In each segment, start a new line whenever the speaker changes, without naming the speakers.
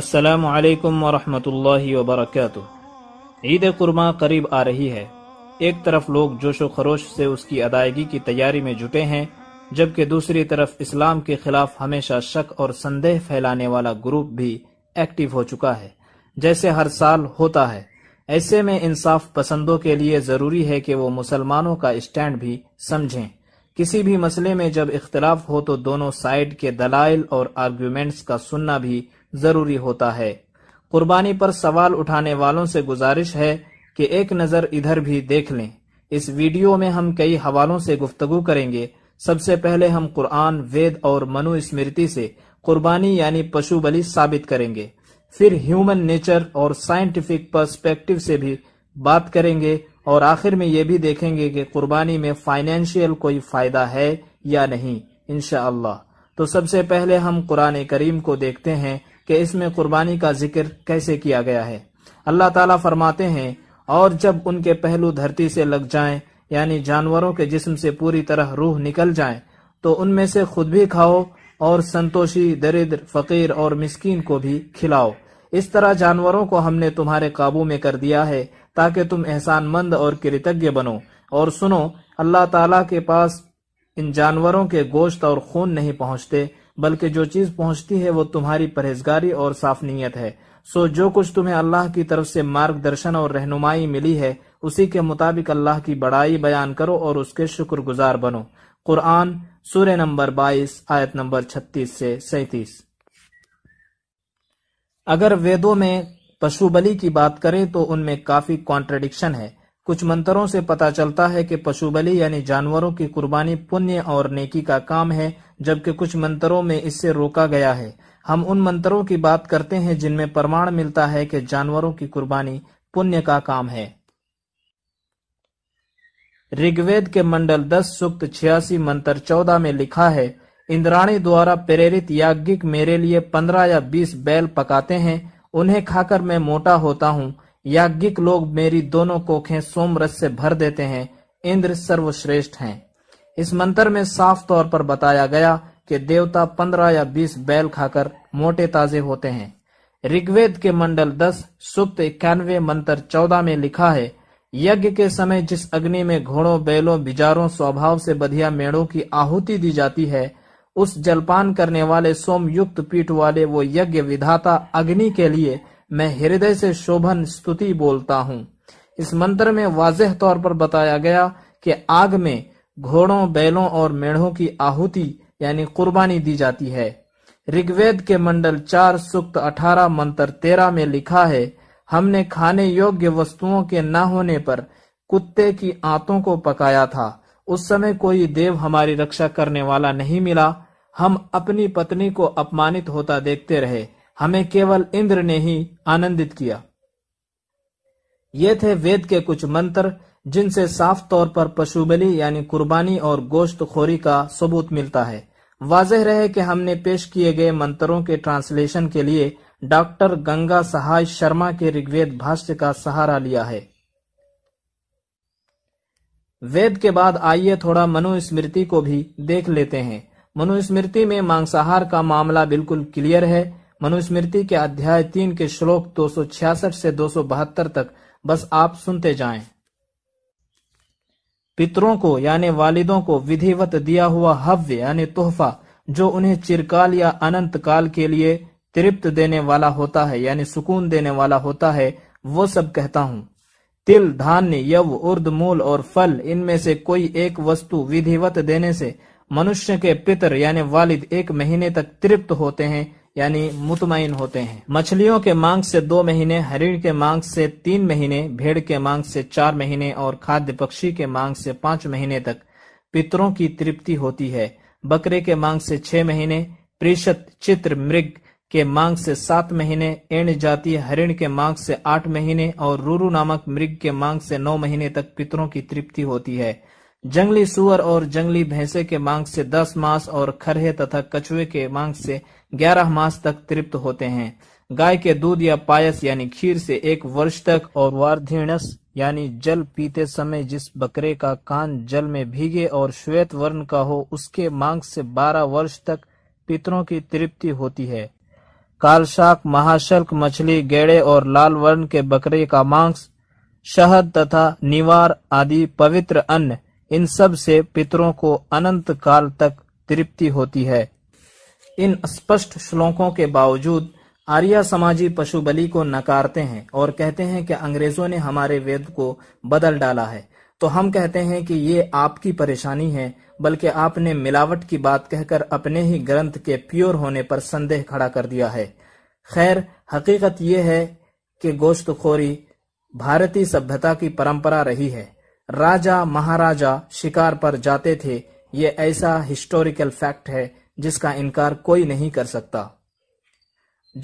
असलकम वरहमतुल्लाहि वबरकatuh ईद कुरमा करीब आ रही है एक तरफ लोग जोशो खरोश से उसकी अदायगी की तैयारी में जुटे हैं जबकि दूसरी तरफ इस्लाम के खिलाफ हमेशा शक और संदेह फैलाने वाला ग्रुप भी एक्टिव हो चुका है जैसे हर साल होता है ऐसे में इंसाफ पसंदों के लिए ज़रूरी है कि वो मुसलमानों का स्टैंड भी समझें किसी भी मसले में जब इख्तलाफ हो तो दोनों साइड के दलाइल और आर्ग्यूमेंट्स का सुनना भी जरूरी होता है कुर्बानी पर सवाल उठाने वालों से गुजारिश है कि एक नज़र इधर भी देख लें इस वीडियो में हम कई हवालों से गुफ्तगु करेंगे सबसे पहले हम कुरान वेद और मनु स्मृति से कुर्बानी यानी पशु बलि साबित करेंगे फिर ह्यूमन नेचर और साइंटिफिक पर्सपेक्टिव से भी बात करेंगे और आखिर में ये भी देखेंगे कि कुर्बानी में फाइनेंशियल कोई फायदा है या नहीं इनशा तो सबसे पहले हम कुरान करीम को देखते हैं कि इसमें कुर्बानी का जिक्र कैसे किया गया है अल्लाह ताला फरमाते हैं और जब उनके पहलू धरती से लग जाएं यानी जानवरों के जिस्म से पूरी तरह रूह निकल जाए तो उनमें से खुद भी खाओ और संतोषी दरिद्र फकीर और मिस्किन को भी खिलाओ इस तरह जानवरों को हमने तुम्हारे काबू में कर दिया है ताकि तुम एहसान मंद और कृतज्ञ बनो और सुनो अल्लाह ताला के पास इन जानवरों के गोश्त और खून नहीं पहुंचते बल्कि जो चीज पहुंचती है वो तुम्हारी परहेजगारी और साफ नीयत है सो जो कुछ तुम्हें अल्लाह की तरफ से मार्गदर्शन और रहनुमाई मिली है उसी के मुताबिक अल्लाह की बड़ाई बयान करो और उसके शुक्रगुजार बनो कुरान सूर्य नंबर 22 आयत नंबर 36 से 37 अगर वेदों में पशु बलि की बात करें तो उनमें काफी कॉन्ट्रडिक्शन है कुछ मंत्रों से पता चलता है कि पशु बलि यानी जानवरों की कुर्बानी पुण्य और नेकी का काम है जबकि कुछ मंत्रों में इससे रोका गया है हम उन मंत्रों की बात करते हैं जिनमें प्रमाण मिलता है कि जानवरों की कुर्बानी पुण्य का काम है ऋग्वेद के मंडल 10 सुक्त छियासी मंत्र 14 में लिखा है इंद्राणी द्वारा प्रेरित याज्ञिक मेरे लिए 15 या 20 बैल पकाते हैं उन्हें खाकर मैं मोटा होता हूँ याज्ञिक लोग मेरी दोनों कोखें सोमरस से भर देते हैं इंद्र सर्वश्रेष्ठ हैं इस मंत्र में साफ तौर पर बताया गया कि देवता पंद्रह या बीस बैल खाकर मोटे ताजे होते हैं ऋग्वेद के मंडल दस सुप्त इक्यानवे मंत्र चौदह में लिखा है यज्ञ के समय जिस अग्नि में घोड़ों बैलों बिजारों स्वभाव से बधिया मेड़ों की आहुति दी जाती है उस जलपान करने वाले सोमयुक्त पीठ वाले वो यज्ञ विधाता अग्नि के लिए मैं हृदय से शोभन स्तुति बोलता हूँ इस मंत्र में वाजह तौर पर बताया गया कि आग में घोड़ों बैलों और मेढ़ों की आहुति यानी कुर्बानी दी जाती है ऋग्वेद के मंडल चार सूक्त अठारह मंत्र तेरह में लिखा है हमने खाने योग्य वस्तुओं के न होने पर कुत्ते की आंतों को पकाया था उस समय कोई देव हमारी रक्षा करने वाला नहीं मिला हम अपनी पत्नी को अपमानित होता देखते रहे हमें केवल इंद्र ने ही आनंदित किया ये थे वेद के कुछ मंत्र जिनसे साफ तौर पर पशुबली यानी कुर्बानी और गोश्त खोरी का सबूत मिलता है वाजह रहे कि हमने पेश किए गए मंत्रों के ट्रांसलेशन के लिए डॉक्टर गंगा सहाय शर्मा के ऋग्वेद भाष्य का सहारा लिया है वेद के बाद आइए थोड़ा मनुस्मृति को भी देख लेते हैं मनुस्मृति में मांसाहार का मामला बिल्कुल क्लियर है मनुस्मृति के अध्याय तीन के श्लोक 266 से 272 तक बस आप सुनते जाएं। पितरों को यानी वालिदों को विधिवत दिया हुआ हव्य यानी तोहफा जो उन्हें चिरकाल या अनंत काल के लिए तृप्त देने वाला होता है यानी सुकून देने वाला होता है वो सब कहता हूँ तिल धान्य यव उर्द मूल और फल इनमें से कोई एक वस्तु विधिवत देने से मनुष्य के पितर यानी वालिद एक महीने तक तृप्त होते हैं यानी मुतमिन होते हैं मछलियों के मांग से दो महीने हरिण के मांग से तीन महीने भेड़ के मांग से चार महीने और खाद्य पक्षी के मांग से पांच महीने तक पितरों की तृप्ति होती है बकरे के मांग से छह महीने प्रेषत चित्र मृग के मांग से सात महीने एण जाति हरिण के मांग से आठ महीने और रूरू नामक मृग के मांग से नौ महीने तक पितरों की तृप्ति होती है जंगली सुअर और जंगली भैंसे के मांस से दस मास और खरहे तथा कछुए के मांस से ग्यारह मास तक तृप्त होते हैं गाय के दूध या पायस यानी खीर से एक वर्ष तक और वार्धिणस यानी जल पीते समय जिस बकरे का कान जल में भीगे और श्वेत वर्ण का हो उसके मांस से बारह वर्ष तक पितरों की तृप्ति होती है कालशाक महाशल्क मछली गेड़े और लाल वर्ण के बकरे का मांस शहद तथा निवार आदि पवित्र अन्न इन सब से पितरों को अनंत काल तक तृप्ति होती है इन स्पष्ट श्लोकों के बावजूद आर्य समाजी पशु बलि को नकारते हैं और कहते हैं कि अंग्रेजों ने हमारे वेद को बदल डाला है तो हम कहते हैं कि ये आपकी परेशानी है बल्कि आपने मिलावट की बात कहकर अपने ही ग्रंथ के प्योर होने पर संदेह खड़ा कर दिया है खैर हकीकत यह है कि गोश्तखोरी भारतीय सभ्यता की परंपरा रही है राजा महाराजा शिकार पर जाते थे ये ऐसा हिस्टोरिकल फैक्ट है जिसका इनकार कोई नहीं कर सकता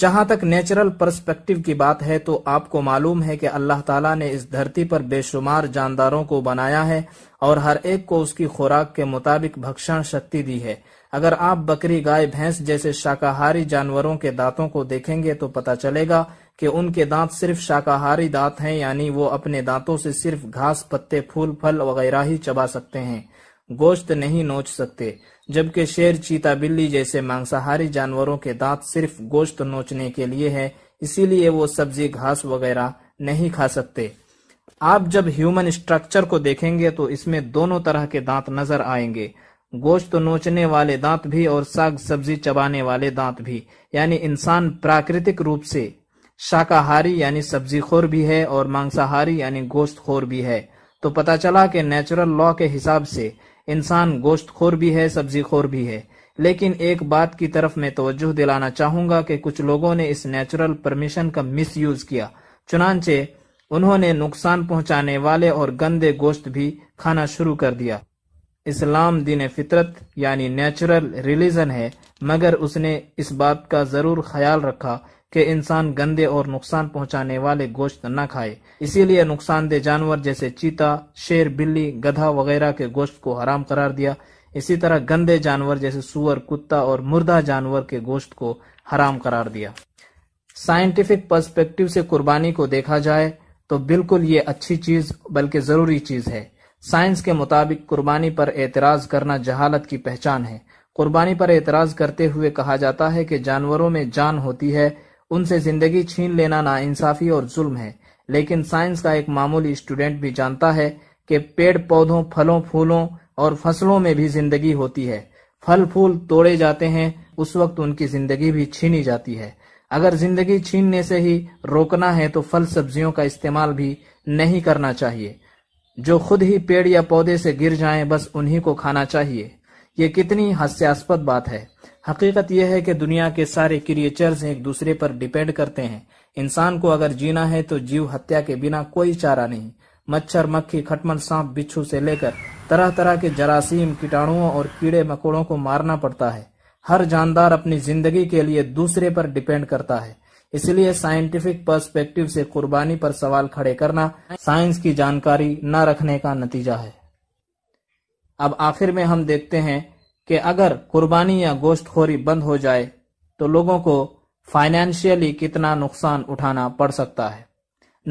जहां तक नेचुरल पर्सपेक्टिव की बात है तो आपको मालूम है कि अल्लाह ताला ने इस धरती पर बेशुमार जानदारों को बनाया है और हर एक को उसकी खुराक के मुताबिक भक्षण शक्ति दी है अगर आप बकरी गाय भैंस जैसे शाकाहारी जानवरों के दांतों को देखेंगे तो पता चलेगा कि उनके दांत सिर्फ शाकाहारी दांत हैं यानी वो अपने दांतों से सिर्फ घास पत्ते फूल फल वगैरह ही चबा सकते हैं गोश्त नहीं नोच सकते जबकि शेर चीता बिल्ली जैसे मांसाहारी जानवरों के दांत सिर्फ गोश्त नोचने के लिए है इसीलिए वो सब्जी घास वगैरह नहीं खा सकते आप जब ह्यूमन स्ट्रक्चर को देखेंगे तो इसमें दोनों तरह के दांत नजर आएंगे गोश्त नोचने वाले दांत भी और साग सब्जी चबाने वाले दांत भी यानी इंसान प्राकृतिक रूप से शाकाहारी यानी सब्जी खोर भी है और मांसाहारी यानी गोश्त खोर भी है तो पता चला कि नेचुरल लॉ के हिसाब से इंसान गोश्त खोर भी है सब्जी खोर भी है लेकिन एक बात की तरफ मैं तोज्जो दिलाना चाहूंगा कि कुछ लोगों ने इस नेचुरल परमिशन का मिस यूज किया चुनाचे उन्होंने नुकसान पहुंचाने वाले और गंदे गोश्त भी खाना शुरू कर दिया इस्लाम दिन फितरत यानी नेचुरल रिलीजन है मगर उसने इस बात का जरूर ख्याल रखा कि इंसान गंदे और नुकसान पहुंचाने वाले गोश्त न खाए इसीलिए नुकसानदेह जानवर जैसे चीता शेर बिल्ली गधा वगैरह के गोश्त को हराम करार दिया इसी तरह गंदे जानवर जैसे सुअर कुत्ता और मुर्दा जानवर के गोश्त को हराम करार दिया साइंटिफिक पर्सपेक्टिव से कुर्बानी को देखा जाए तो बिल्कुल ये अच्छी चीज बल्कि जरूरी चीज है साइंस के मुताबिक कुर्बानी पर एतराज करना जहालत की पहचान है कुर्बानी पर एतराज करते हुए कहा जाता है कि जानवरों में जान होती है उनसे जिंदगी छीन लेना नाइंसाफी और जुल्म है लेकिन साइंस का एक मामूली स्टूडेंट भी जानता है कि पेड़ पौधों फलों फूलों और फसलों में भी जिंदगी होती है फल फूल तोड़े जाते हैं उस वक्त उनकी जिंदगी भी छीनी जाती है अगर जिंदगी छीनने से ही रोकना है तो फल सब्जियों का इस्तेमाल भी नहीं करना चाहिए जो खुद ही पेड़ या पौधे से गिर जाएं बस उन्हीं को खाना चाहिए ये कितनी हास्यास्पद बात है हकीकत यह है कि दुनिया के सारे क्रिएचर्स एक दूसरे पर डिपेंड करते हैं इंसान को अगर जीना है तो जीव हत्या के बिना कोई चारा नहीं मच्छर मक्खी खटमल सांप बिच्छू से लेकर तरह तरह के जरासीम कीटाणुओं और कीड़े मकोड़ों को मारना पड़ता है हर जानदार अपनी जिंदगी के लिए दूसरे पर डिपेंड करता है इसलिए साइंटिफिक पर्सपेक्टिव से कुर्बानी पर सवाल खड़े करना साइंस की जानकारी न रखने का नतीजा है अब आखिर में हम देखते हैं कि अगर कुर्बानी या गोश्तखोरी बंद हो जाए तो लोगों को फाइनेंशियली कितना नुकसान उठाना पड़ सकता है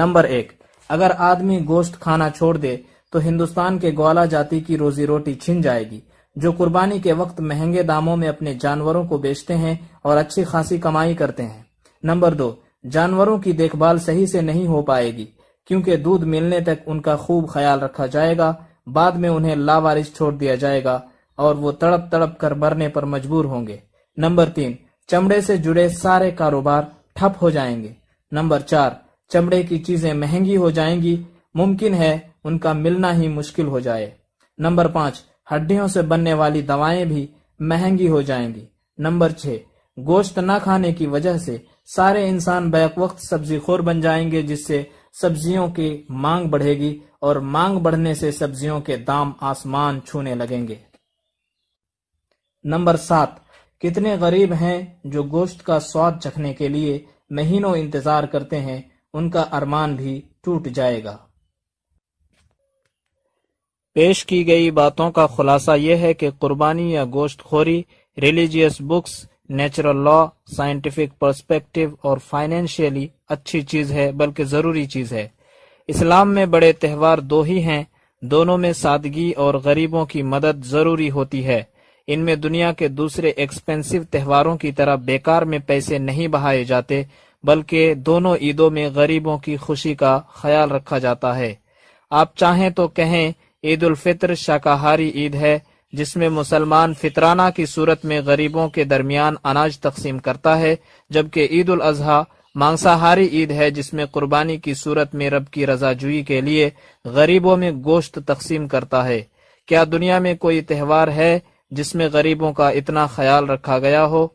नंबर एक अगर आदमी गोश्त खाना छोड़ दे तो हिंदुस्तान के ग्वाला जाति की रोजी रोटी छिन जाएगी जो कुर्बानी के वक्त महंगे दामों में अपने जानवरों को बेचते हैं और अच्छी खासी कमाई करते हैं नंबर दो जानवरों की देखभाल सही से नहीं हो पाएगी क्योंकि दूध मिलने तक उनका खूब ख्याल रखा जाएगा बाद में उन्हें लावारिस छोड़ दिया जाएगा और वो तड़प तड़प कर मरने पर मजबूर होंगे नंबर तीन चमड़े से जुड़े सारे कारोबार ठप हो जाएंगे नंबर चार चमड़े की चीजें महंगी हो जाएंगी मुमकिन है उनका मिलना ही मुश्किल हो जाए नंबर पांच हड्डियों से बनने वाली दवाएं भी महंगी हो जाएंगी नंबर छह गोश्त न खाने की वजह से सारे इंसान बैक वक्त सब्जी खोर बन जाएंगे जिससे सब्जियों की मांग बढ़ेगी और मांग बढ़ने से सब्जियों के दाम आसमान छूने लगेंगे नंबर सात कितने गरीब हैं जो गोश्त का स्वाद चखने के लिए महीनों इंतजार करते हैं उनका अरमान भी टूट जाएगा पेश की गई बातों का खुलासा यह है कि कुर्बानी या गोश्त खोरी religious books natural law scientific perspective और फाइनेंशियली अच्छी चीज है बल्कि जरूरी चीज है इस्लाम में बड़े त्योहार दो ही हैं दोनों में सादगी और गरीबों की मदद जरूरी होती है इनमें दुनिया के दूसरे एक्सपेंसिव त्योहारों की तरह बेकार में पैसे नहीं बहाए जाते बल्कि दोनों ईदों में गरीबों की खुशी का ख्याल रखा जाता है आप चाहें तो कहें ईद उल फित्र शाकाहारी ईद है जिसमें मुसलमान फितराना की सूरत में गरीबों के दरमियान अनाज तकसीम करता है जबकि ईद उल अजहा मांसाहारी ईद है जिसमें कुर्बानी की सूरत में रब की रजाजुई के लिए गरीबों में गोश्त तकसीम करता है क्या दुनिया में कोई त्योहार है जिसमें गरीबों का इतना ख्याल रखा गया हो